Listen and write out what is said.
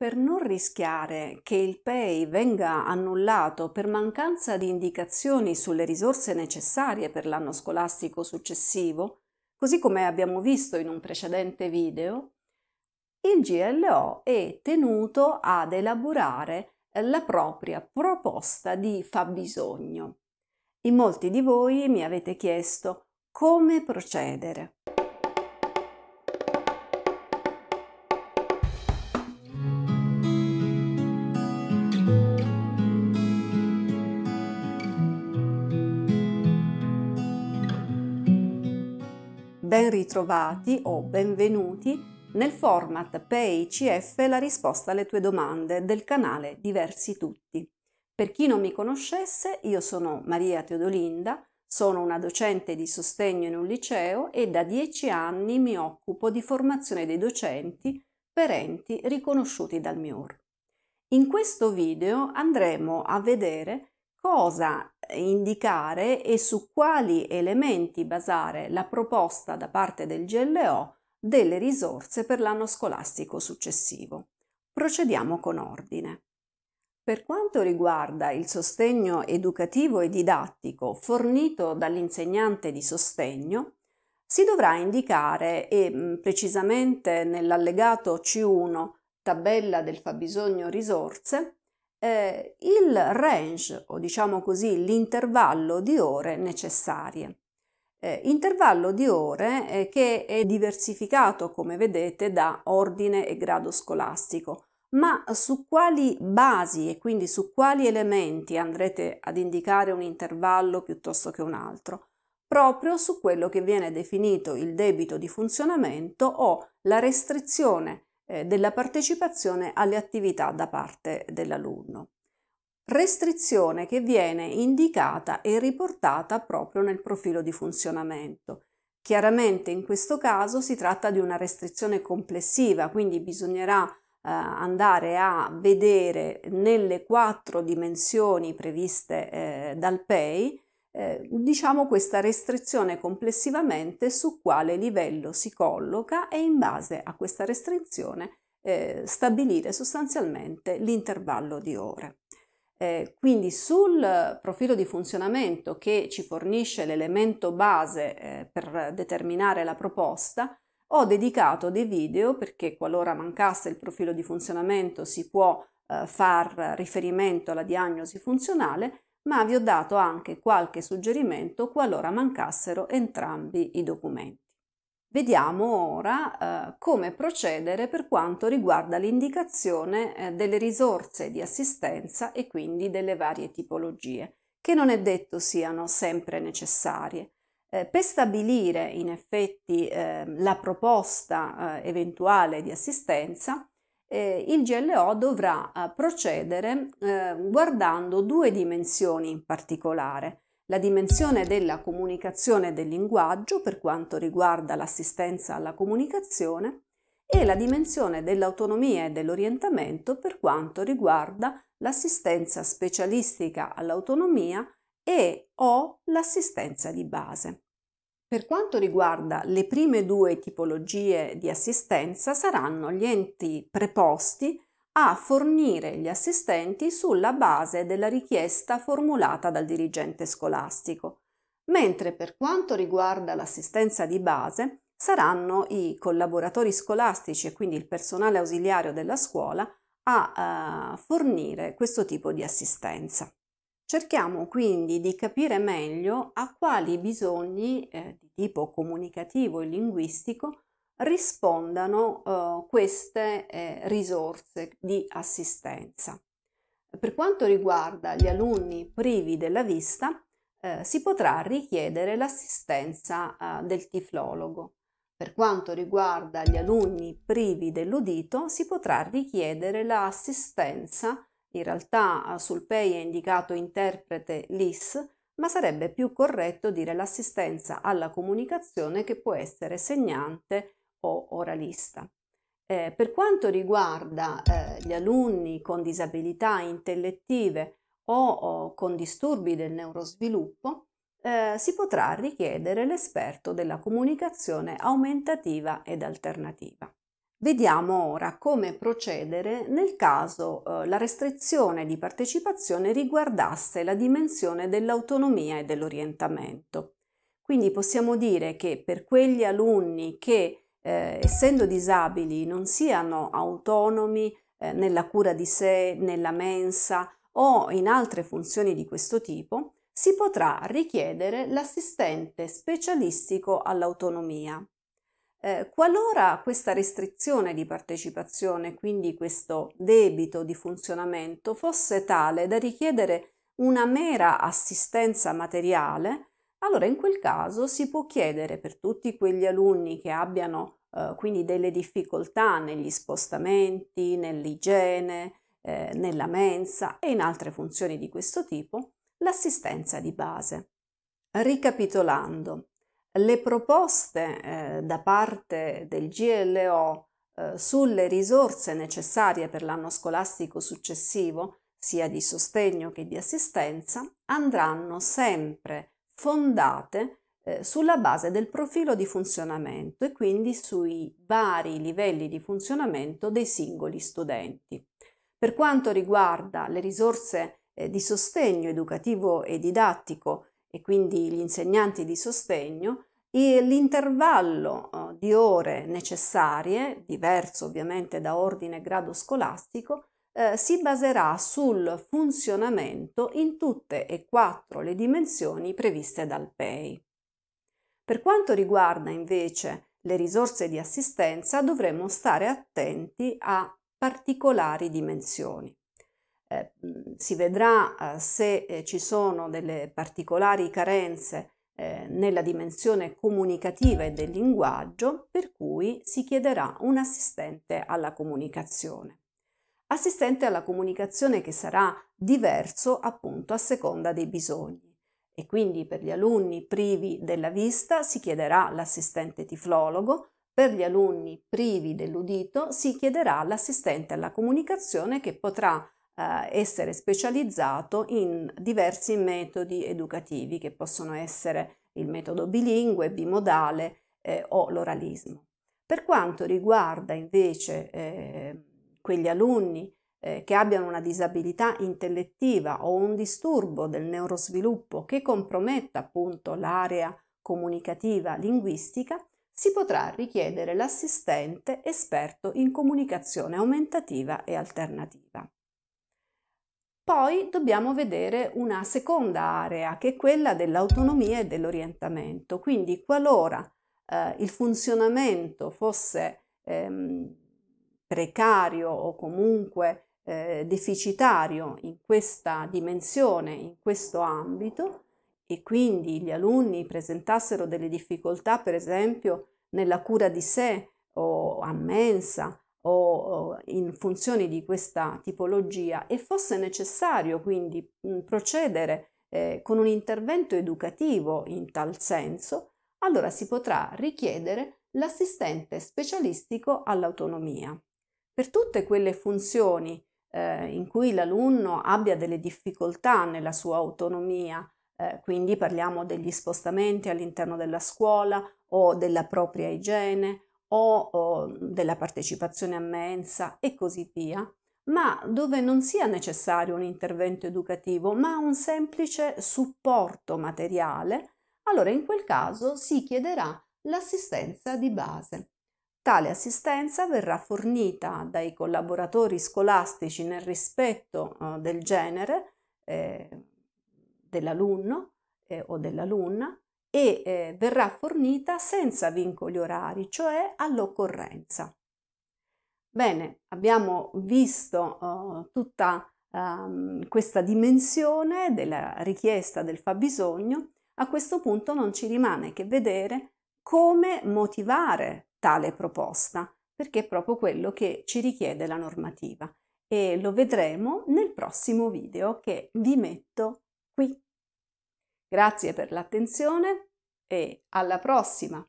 Per non rischiare che il PEI venga annullato per mancanza di indicazioni sulle risorse necessarie per l'anno scolastico successivo, così come abbiamo visto in un precedente video, il GLO è tenuto ad elaborare la propria proposta di fabbisogno. In molti di voi mi avete chiesto come procedere. ben ritrovati o benvenuti nel format PICF La risposta alle tue domande del canale Diversi Tutti. Per chi non mi conoscesse, io sono Maria Teodolinda, sono una docente di sostegno in un liceo e da dieci anni mi occupo di formazione dei docenti per enti riconosciuti dal MIUR. In questo video andremo a vedere cosa indicare e su quali elementi basare la proposta da parte del GLO delle risorse per l'anno scolastico successivo. Procediamo con ordine. Per quanto riguarda il sostegno educativo e didattico fornito dall'insegnante di sostegno, si dovrà indicare, e mm, precisamente nell'allegato C1, tabella del fabbisogno risorse, eh, il range o diciamo così l'intervallo di ore necessarie. Eh, intervallo di ore eh, che è diversificato come vedete da ordine e grado scolastico, ma su quali basi e quindi su quali elementi andrete ad indicare un intervallo piuttosto che un altro? Proprio su quello che viene definito il debito di funzionamento o la restrizione eh, della partecipazione alle attività da parte dell'alunno. Restrizione che viene indicata e riportata proprio nel profilo di funzionamento. Chiaramente in questo caso si tratta di una restrizione complessiva, quindi bisognerà eh, andare a vedere nelle quattro dimensioni previste eh, dal PEI Ehm, diciamo questa restrizione complessivamente su quale livello si colloca e in base a questa restrizione eh, stabilire sostanzialmente l'intervallo di ore. Eh, quindi sul profilo di funzionamento che ci fornisce l'elemento base eh, per determinare la proposta, ho dedicato dei video perché qualora mancasse il profilo di funzionamento si può eh, far riferimento alla diagnosi funzionale ma vi ho dato anche qualche suggerimento qualora mancassero entrambi i documenti. Vediamo ora eh, come procedere per quanto riguarda l'indicazione eh, delle risorse di assistenza e quindi delle varie tipologie, che non è detto siano sempre necessarie. Eh, per stabilire in effetti eh, la proposta eh, eventuale di assistenza eh, il GLO dovrà eh, procedere eh, guardando due dimensioni in particolare. La dimensione della comunicazione del linguaggio per quanto riguarda l'assistenza alla comunicazione e la dimensione dell'autonomia e dell'orientamento per quanto riguarda l'assistenza specialistica all'autonomia e o l'assistenza di base. Per quanto riguarda le prime due tipologie di assistenza, saranno gli enti preposti a fornire gli assistenti sulla base della richiesta formulata dal dirigente scolastico, mentre per quanto riguarda l'assistenza di base saranno i collaboratori scolastici e quindi il personale ausiliario della scuola a eh, fornire questo tipo di assistenza. Cerchiamo quindi di capire meglio a quali bisogni eh, di tipo comunicativo e linguistico rispondano eh, queste eh, risorse di assistenza. Per quanto riguarda gli alunni privi della vista, eh, si potrà richiedere l'assistenza eh, del tiflologo. Per quanto riguarda gli alunni privi dell'udito, si potrà richiedere l'assistenza in realtà eh, sul PEI è indicato interprete LIS, ma sarebbe più corretto dire l'assistenza alla comunicazione che può essere segnante o oralista. Eh, per quanto riguarda eh, gli alunni con disabilità intellettive o, o con disturbi del neurosviluppo, eh, si potrà richiedere l'esperto della comunicazione aumentativa ed alternativa. Vediamo ora come procedere nel caso eh, la restrizione di partecipazione riguardasse la dimensione dell'autonomia e dell'orientamento. Quindi possiamo dire che per quegli alunni che, eh, essendo disabili, non siano autonomi eh, nella cura di sé, nella mensa o in altre funzioni di questo tipo, si potrà richiedere l'assistente specialistico all'autonomia. Eh, qualora questa restrizione di partecipazione, quindi questo debito di funzionamento, fosse tale da richiedere una mera assistenza materiale, allora in quel caso si può chiedere per tutti quegli alunni che abbiano eh, quindi delle difficoltà negli spostamenti, nell'igiene, eh, nella mensa e in altre funzioni di questo tipo, l'assistenza di base. Ricapitolando, le proposte eh, da parte del GLO eh, sulle risorse necessarie per l'anno scolastico successivo, sia di sostegno che di assistenza, andranno sempre fondate eh, sulla base del profilo di funzionamento e quindi sui vari livelli di funzionamento dei singoli studenti. Per quanto riguarda le risorse eh, di sostegno educativo e didattico e quindi gli insegnanti di sostegno e l'intervallo eh, di ore necessarie, diverso ovviamente da ordine e grado scolastico, eh, si baserà sul funzionamento in tutte e quattro le dimensioni previste dal PEI. Per quanto riguarda invece le risorse di assistenza, dovremo stare attenti a particolari dimensioni. Eh, si vedrà eh, se eh, ci sono delle particolari carenze eh, nella dimensione comunicativa e del linguaggio, per cui si chiederà un assistente alla comunicazione. Assistente alla comunicazione che sarà diverso appunto a seconda dei bisogni e quindi per gli alunni privi della vista si chiederà l'assistente tiflologo, per gli alunni privi dell'udito si chiederà l'assistente alla comunicazione che potrà eh, essere specializzato in diversi metodi educativi che possono essere il metodo bilingue, bimodale eh, o l'oralismo. Per quanto riguarda invece eh, quegli alunni eh, che abbiano una disabilità intellettiva o un disturbo del neurosviluppo che comprometta appunto l'area comunicativa linguistica, si potrà richiedere l'assistente esperto in comunicazione aumentativa e alternativa. Poi dobbiamo vedere una seconda area, che è quella dell'autonomia e dell'orientamento. Quindi qualora eh, il funzionamento fosse ehm, precario o comunque eh, deficitario in questa dimensione, in questo ambito, e quindi gli alunni presentassero delle difficoltà, per esempio, nella cura di sé o a mensa o in funzioni di questa tipologia e fosse necessario quindi procedere eh, con un intervento educativo in tal senso, allora si potrà richiedere l'assistente specialistico all'autonomia. Per tutte quelle funzioni eh, in cui l'alunno abbia delle difficoltà nella sua autonomia, eh, quindi parliamo degli spostamenti all'interno della scuola o della propria igiene o, o della partecipazione a mensa e così via, ma dove non sia necessario un intervento educativo, ma un semplice supporto materiale, allora in quel caso si chiederà l'assistenza di base. Tale assistenza verrà fornita dai collaboratori scolastici nel rispetto eh, del genere eh, dell'alunno eh, o dell'alunna e eh, verrà fornita senza vincoli orari, cioè all'occorrenza. Bene, abbiamo visto eh, tutta eh, questa dimensione della richiesta del fabbisogno, a questo punto non ci rimane che vedere come motivare tale proposta, perché è proprio quello che ci richiede la normativa e lo vedremo nel prossimo video che vi metto qui. Grazie per l'attenzione e alla prossima!